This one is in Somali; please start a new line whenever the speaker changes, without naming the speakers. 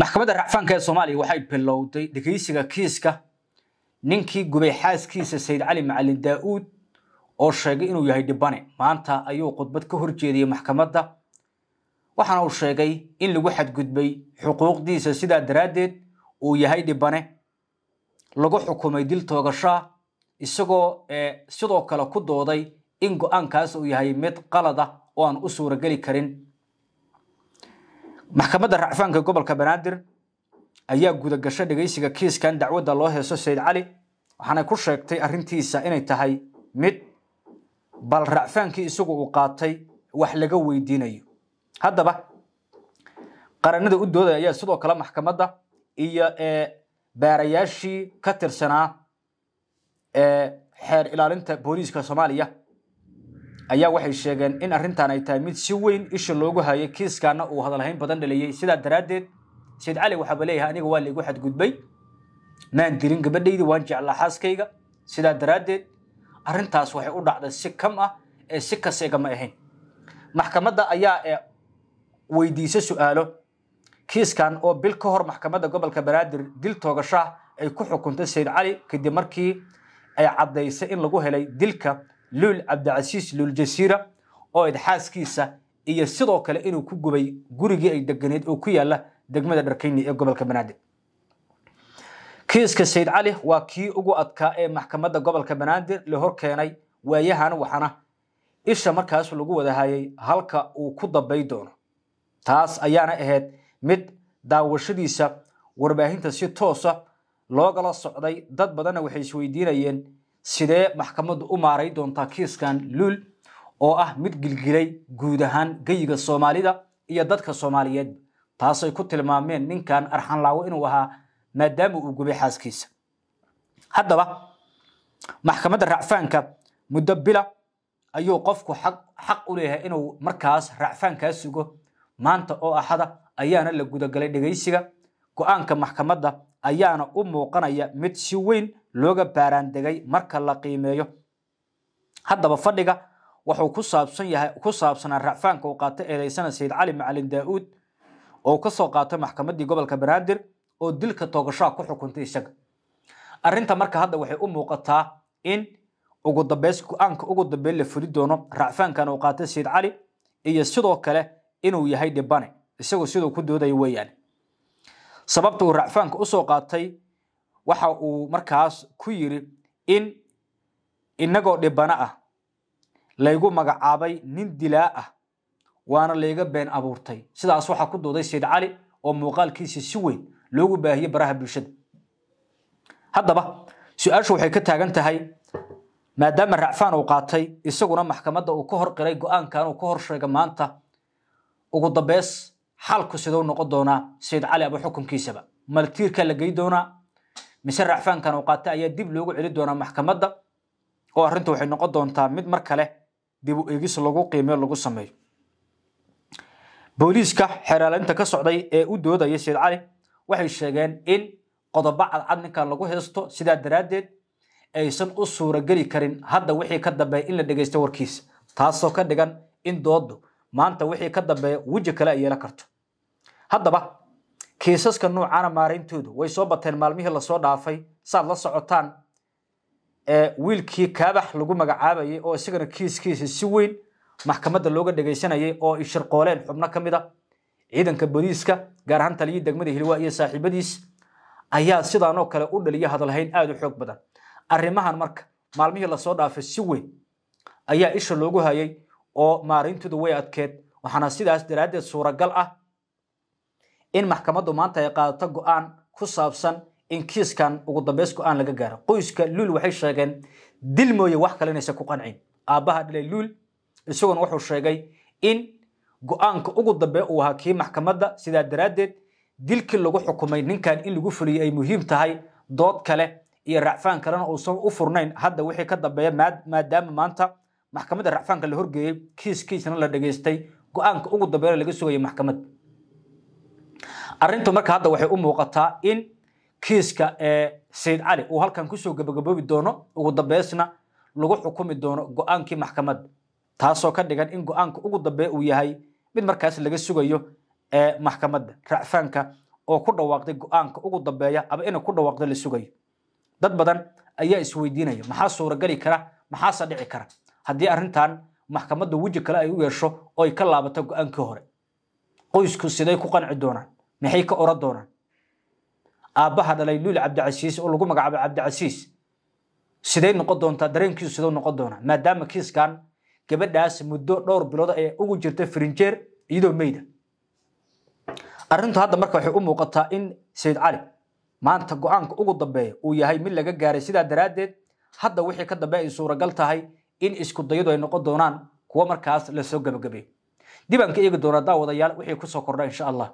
maxkamadda racfaanka ee soomaaliya waxay bilowday dhegeysiga kiiska ninkii gubay xaaskiisa sayid cali macalin daa'uud oo sheegay inuu yahay dhibane maanta ayuu khudbad ka horjeediyey maxkamadda waxaana uu sheegay in lagu xadgudbay xuquuqdiisa sidaa daraaddeed uu yahay dhibane lagu xukumay dil toogashaa isagoo ee sidoo kale ku dooday in go'aankaas uu yahay mid qalad oo aan u suurageli karin maxkamadda racfaanka gobolka banaadir ayaa gudagasho dhegaysiga kiiskan dacwadda loo heeso sayid cali waxaanay ku sheegtay arrintiisa inay tahay mid bal racfaankii isagu uu qaatay wax laga weydiinayo haddaba qaranada u doodaya ayaa sidoo kale maxkamadda iyo ee eh, baarayaashii ka tirsanaa ee eh, xeer ilaalinta booliiska soomaaliya ayaa waxay sheegeen in arrintan ay tahay mid si weyn isha loogu hayay kiiskaana uu hadalhayn badan dhaliyey sidaa daraaddeed sayid cali waxaaba leeyahay aniga waa laigu xadgudbay maan dirin gabadhaydi waan jeclaa xaaskayga sidaa daraaddeed arrintaas waxay u dhacday si kam ah ee si kas igama ahayn maxkamadda ayaa eh, weydiisa su-aalo kiiskan oo bil ka hor maxkamadda gobolka banaadir dil toogashaah ay ku xukuntay sayid cali kadib markii ay caddaysay in lagu helay dilka luul cabdicasiis luuljasiira oo id xaaskiisa iyo sidoo kale inuu ku gubay gurigii ay deganeed oo ku yaalla degmada dharkayni ee gobolka banaadir kiiska sayid cali waa kii ugu adkaa ee maxkamadda gobolka banaadir la hor keenay waayahan waxana isha markaas lagu wadahayay halka uu ku dambay doono taas ayaana ahayd mid daawashadiisa warbaahinta si toosa ah loogala socday dad badanna waxay isweydiinayeen sidee maxkamaddu u maaray doontaa kiiskan luul oo ah mid gilgilay guud ahaan geyiga soomaalida iyo dadka soomaaliyeedba taasay ku tilmaameen ninkan arxanlaawo inuu ahaa maadaama uu gubay xaaskiisa haddaba maxkamadda racfaanka muddo bila ayuu qofku xaq u leeyahay inuu markaas racfaankaa sugo maanta oo axada ayaana la gudagalay dhegaysiga go-aanka maxkamadda ayaana u muuqanaya mid si weyn looga baaraandegay marka la qiimeeyo haddaba fadhiga wuxuu ku saabsan yahay ku saabsanaa racfaanka uu qaatay eedaysana sayid cali macalin daa'uud oo ka soo qaatay maxkamaddii gobolka banaadir oo dilka toogashaa ku xukuntay isaga arrinta marka hadda waxay u muuqataa in ugu dambeys go-aanka ugu dambeyn la fuli doono racfaankan uu qaatay sayid cali iyo sidoo kale inuu yahay dhibane isagoo siduu ku doodaya weeyaan sababta uu racfaanka usoo qaatay waxa uu markaas ku yiri in innagoo dhibana ah laygu magacaabay nin dilaa ah waana layga been abuurtay sidaas waxaa ku dooday sayd cali oo muuqaalkiisa si weyn loogu baahiyey baraha bulshada haddaba su-aashu waxay ka taagan tahay maadaama racfaan uu qaatay isaguna maxkamadda uu ka hor qiray go-aankan uu ka hor sheega maanta ugu dambeys xalku siduu noqon doonaa sayid cali aba xukunkiisaba maltiirkaa la gey doonaa musharax faankan uu qaatay ayaa dib loogu celi doonaa maxkamadda oo arrintu waxay noqon doontaa mid mar kale dib u eegis lagu qiimeyo lagu sameeyo booliiska xeeraalinta ka socday ee u doodaya seed cali waxay sheegeen in qodobo cadcad ninkan lagu heesto sidaa daraaddeed aysan u suurageli karin hadda wixii ka dambeeya in la dhegaysto warkiisa taasoo ka dhigan in doodu maanta wixii ka dambeeya weji kale ay yeelan karto haddaba kiisaska nuucaana maarayntoodu way soo bateen maalmihii lasoo dhaafay saad la socotaan ee wiilkii kaabax lagu magacaabayay oo isagana kiiskiisa si weyn maxkamadda looga dhegaysanayay oo ay shirqooleen xubno ka mid a ah ciidanka booliiska gaar ahaan taliyii degmada hilwaa iyo saaxiibadiis ayaa sidaanoo kale u dhaliya hadalhayn aada u xoog badan arrimahan marka maalmihii lasoo dhaafay si weyn ayaa isha loogu hayay oo maarayntoodu way adkeed waxaana sidaas daraaddeed suuragal ah in maxkamaddu maanta ay qaadato go-aan ku saabsan in kiiskan ugu dambeys go-aan laga gaaro qoyska luul waxay sheegeen dil mooye wax kale inaysan ku qancin aabbaha dhilay luul isaguna wuxuu sheegay in go-aanka ugu dambe uu ahaa kii maxkamadda sidaa daraaddeed dilkii lagu xukumay ninkan in lagu fuliyey ay muhiim tahay dood kale iyo racfaan kalena uusan u furnayn hadda wixii ka dambeeya maadaama maanta maxkamadda racfaanka la horgeeyey kiiskiisna la dhegaystay go-aanka ugu dambeena laga sugayay maxkamadda arintu marka hadda waxay u muuqataa in kiiska sayid cali uu halkan kusoo gebagaboobi doono ugu dambeysna lagu xukumi doono go-aankii maxkamadda taasoo ka dhigan in go-aanka ugu dambeeya uu yahay mid markaas laga sugayo maxkamadda racfaanka oo ku dhawaaqday go-aanka ugu dambeeya ama inuu ku dhawaaqdo la sugayo dad badan ayaa isweydiinaya maxaa suurageli kara maxaase dhici kara haddii arrintan maxkamadda weji kale ay u yeesho ooy ka laabato go-aankii hore qoysku siday ku qanci doonaan maxay ka oran doonaan aabbaha dhalay luul cabdicasiis oo lagu magacaabo cabdicasiis siday noqon doontaa dareenkiisu siduu noqon doonaa maadaama kiiskan gabadhaas muddo dhowr bilood ee ugu jirta frinjeer iyadoo meyda arrintu hadda marka waxay u muuqataa in sayid cali maanta go-aanka ugu dambeeya uu yahay mid laga gaaray sidaa daraaddeed hadda wixii ka dambe ay suuragal tahay in isku dayadu ay noqon doonaan kuwo markaas lasoo gebagabeeyo dib aan ka eegi doonaa daawadayaal wixii kusoo kordha insha allah